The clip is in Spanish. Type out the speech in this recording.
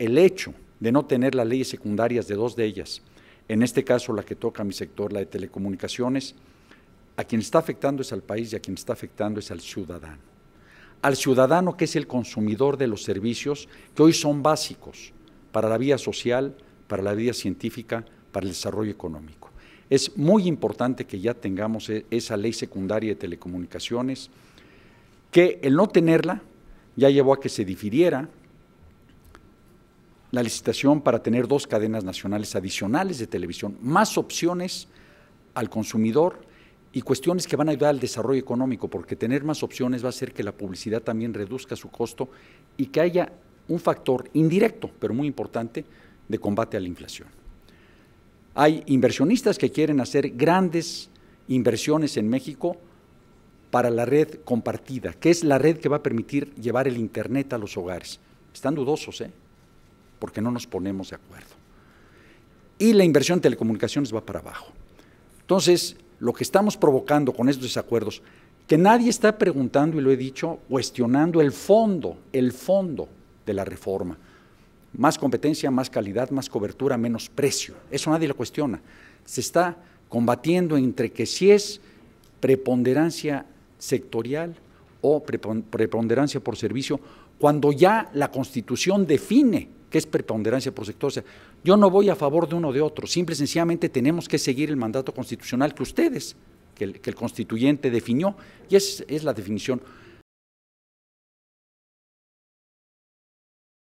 el hecho de no tener las leyes secundarias de dos de ellas, en este caso la que toca a mi sector, la de telecomunicaciones, a quien está afectando es al país y a quien está afectando es al ciudadano. Al ciudadano que es el consumidor de los servicios que hoy son básicos para la vida social, para la vida científica, para el desarrollo económico. Es muy importante que ya tengamos e-, esa ley secundaria de telecomunicaciones, que el no tenerla ya llevó a que se difiriera la licitación para tener dos cadenas nacionales adicionales de televisión, más opciones al consumidor y cuestiones que van a ayudar al desarrollo económico, porque tener más opciones va a hacer que la publicidad también reduzca su costo y que haya un factor indirecto, pero muy importante, de combate a la inflación. Hay inversionistas que quieren hacer grandes inversiones en México para la red compartida, que es la red que va a permitir llevar el Internet a los hogares. Están dudosos, ¿eh? porque no nos ponemos de acuerdo. Y la inversión en telecomunicaciones va para abajo. Entonces, lo que estamos provocando con estos desacuerdos, que nadie está preguntando, y lo he dicho, cuestionando el fondo, el fondo de la reforma. Más competencia, más calidad, más cobertura, menos precio. Eso nadie lo cuestiona. Se está combatiendo entre que si es preponderancia sectorial o preponderancia por servicio, cuando ya la Constitución define que es preponderancia por sector. yo no voy a favor de uno o de otro, simple y sencillamente tenemos que seguir el mandato constitucional que ustedes, que el, que el constituyente definió, y esa es la definición.